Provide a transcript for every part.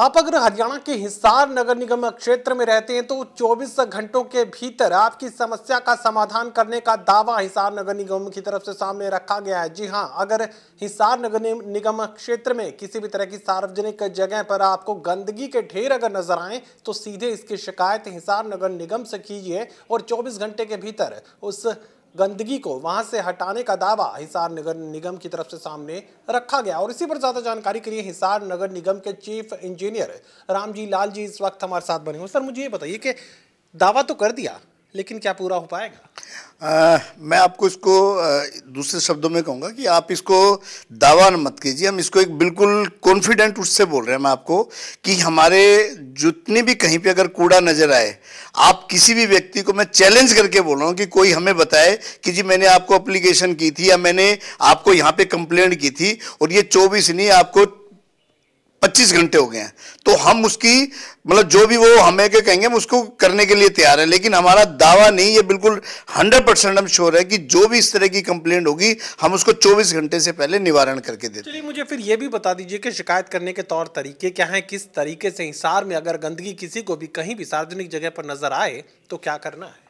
आप अगर हरियाणा के हिसार नगर निगम क्षेत्र में रहते हैं तो 24 घंटों के भीतर आपकी समस्या का समाधान करने का दावा हिसार नगर निगम की तरफ से सामने रखा गया है जी हां अगर हिसार नगर निगम क्षेत्र में किसी भी तरह की सार्वजनिक जगह पर आपको गंदगी के ढेर अगर नजर आए तो सीधे इसकी शिकायत हिसार नगर निगम से कीजिए और चौबीस घंटे के भीतर उस गंदगी को वहां से हटाने का दावा हिसार नगर निगम की तरफ से सामने रखा गया और इसी पर ज्यादा जानकारी के लिए हिसार नगर निगम के चीफ इंजीनियर रामजी लाल जी इस वक्त हमारे साथ बने हुए सर मुझे ये बताइए कि दावा तो कर दिया लेकिन क्या पूरा हो पाएगा आ, मैं आपको इसको दूसरे शब्दों में कहूँगा कि आप इसको दावा मत कीजिए हम इसको एक बिल्कुल कॉन्फिडेंट उससे बोल रहे हैं मैं आपको कि हमारे जितनी भी कहीं पे अगर कूड़ा नजर आए आप किसी भी व्यक्ति को मैं चैलेंज करके बोल रहा हूँ कि कोई हमें बताए कि जी मैंने आपको अप्लीकेशन की थी या मैंने आपको यहाँ पे कंप्लेंट की थी और ये चौबीस नहीं आपको पच्चीस घंटे हो गए हैं तो हम उसकी मतलब जो भी वो हमें के कहेंगे हम उसको करने के लिए तैयार हैं लेकिन हमारा दावा नहीं ये बिल्कुल हंड्रेड परसेंट हम श्योर है कि जो भी इस तरह की कंप्लेंट होगी हम उसको चौबीस घंटे से पहले निवारण करके देते चलिए मुझे फिर ये भी बता दीजिए कि शिकायत करने के तौर तरीके क्या हैं किस तरीके से हिसार में अगर गंदगी किसी को भी कहीं भी सार्वजनिक जगह पर नजर आए तो क्या करना है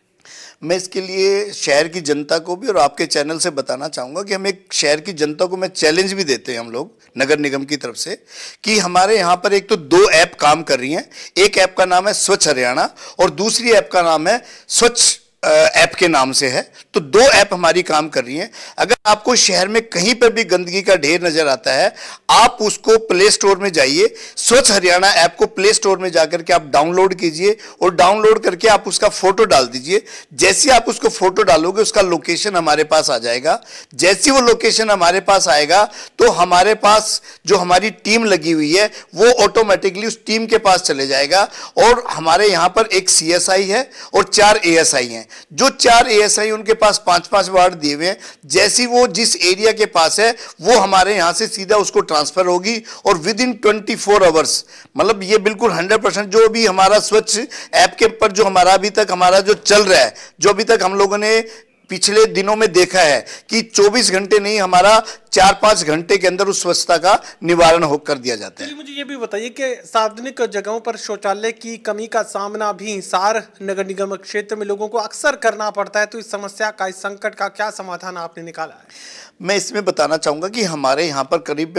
मैं इसके लिए शहर की जनता को भी और आपके चैनल से बताना चाहूँगा कि हम एक शहर की जनता को मैं चैलेंज भी देते हैं हम लोग नगर निगम की तरफ से कि हमारे यहाँ पर एक तो दो ऐप काम कर रही हैं एक ऐप का नाम है स्वच्छ हरियाणा और दूसरी ऐप का नाम है स्वच्छ ऐप के नाम से है तो दो ऐप हमारी काम कर रही हैं अगर आपको शहर में कहीं पर भी गंदगी का ढेर नजर आता है आप उसको प्ले स्टोर में जाइए स्वच्छ हरियाणा ऐप को प्ले स्टोर में जाकर के आप डाउनलोड कीजिए और डाउनलोड करके आप उसका फोटो डाल दीजिए जैसे आप उसको फोटो डालोगे उसका लोकेशन हमारे पास आ जाएगा जैसे वो लोकेशन हमारे पास आएगा तो हमारे पास जो हमारी टीम लगी हुई है वो ऑटोमेटिकली उस टीम के पास चले जाएगा और हमारे यहाँ पर एक सी है और चार ए हैं जो चार एएसआई उनके पास पांच पांच वार्ड दिए हुए हैं जैसी वो जिस एरिया के पास है वो हमारे यहाँ से सीधा उसको ट्रांसफर होगी और within twenty four hours मतलब ये बिल्कुल हंड्रेड परसेंट जो भी हमारा स्वच्छ ऐप के पर जो हमारा अभी तक हमारा जो चल रहा है जो अभी तक हम लोगों ने पिछले दिनों में देखा है कि 24 घंटे नहीं हमारा चार पांच घंटे के अंदर उस स्वच्छता का निवारण हो कर दिया जाता है मुझे ये भी बताइए कि सार्वजनिक जगहों पर शौचालय की कमी का सामना भी सार नगर निगम क्षेत्र में लोगों को अक्सर करना पड़ता है तो इस समस्या का इस संकट का क्या समाधान आपने निकाला है मैं इसमें बताना चाहूँगा कि हमारे यहाँ पर करीब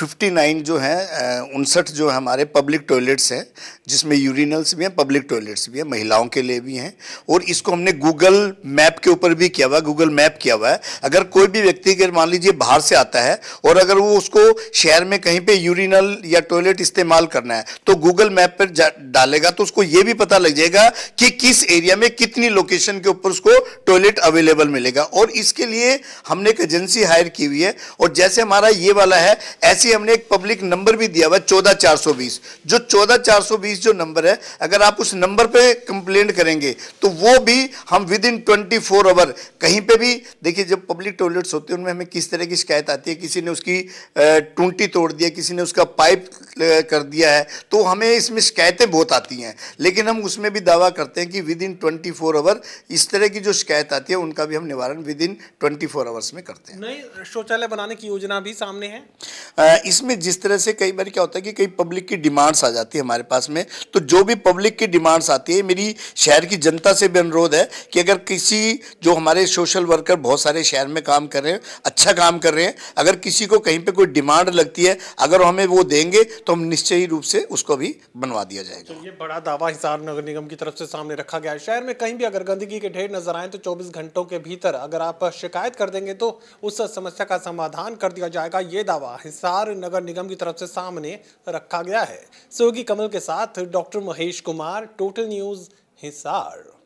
59 जो हैं उनसठ जो हमारे पब्लिक टॉयलेट्स हैं जिसमें यूरिनल्स भी हैं पब्लिक टॉयलेट्स भी हैं महिलाओं के लिए भी हैं और इसको हमने गूगल मैप के ऊपर भी किया हुआ है गूगल मैप किया हुआ है अगर कोई भी व्यक्ति अगर मान लीजिए बाहर से आता है और अगर वो उसको शहर में कहीं पर यूरिनल या टॉयलेट इस्तेमाल करना है तो गूगल मैप पर डालेगा तो उसको ये भी पता लग जाएगा कि किस एरिया में कितनी लोकेशन के ऊपर उसको टॉयलेट अवेलेबल मिलेगा और इसके लिए हमने एक एजेंसी एजेंसी हायर की हुई है और जैसे हमारा ये वाला है ऐसे हमने एक पब्लिक नंबर भी दिया हुआ है चौदह चार सौ बीस जो चौदह चार सौ बीस जो नंबर है अगर आप उस नंबर पर कंप्लेंट करेंगे तो वो भी हम within twenty four hour कहीं पर भी देखिए जब पब्लिक टॉयलेट्स होते हैं उनमें हमें किस तरह की शिकायत आती है किसी ने उसकी टूंटी तोड़ दिया किसी ने उसका पाइप कर दिया है तो हमें इसमें शिकायतें बहुत आती हैं लेकिन हम उसमें भी दावा करते हैं कि within twenty four hour इस तरह की जो शिकायत आती है उनका भी हम निवारण within twenty four hours में करते हैं में शौचालय बनाने की योजना भी सामने है इसमें जिस तरह से कई बार क्या होता है कि कई पब्लिक की डिमांड्स आ जाती है हमारे पास में तो जो भी पब्लिक की डिमांड्स आती है मेरी शहर की जनता से भी अनुरोध है कि अगर किसी जो हमारे सोशल वर्कर बहुत सारे शहर में काम कर रहे हैं अच्छा काम कर रहे हैं अगर किसी को कहीं पर कोई डिमांड लगती है अगर हमें वो देंगे तो हम निश्चय रूप से उसको भी बनवा दिया जाएगा तो ये बड़ा दावा हिसार नगर निगम की तरफ से सामने रखा गया है शहर में कहीं भी अगर गंदगी के ढेर नजर आए तो चौबीस घंटों के भीतर अगर आप शिकायत कर देंगे तो उस समस्या का समाधान कर दिया जाएगा ये दावा हिसार नगर निगम की तरफ से सामने रखा गया है सहयोगी कमल के साथ doctor Mahesh Kumar Total News Hisar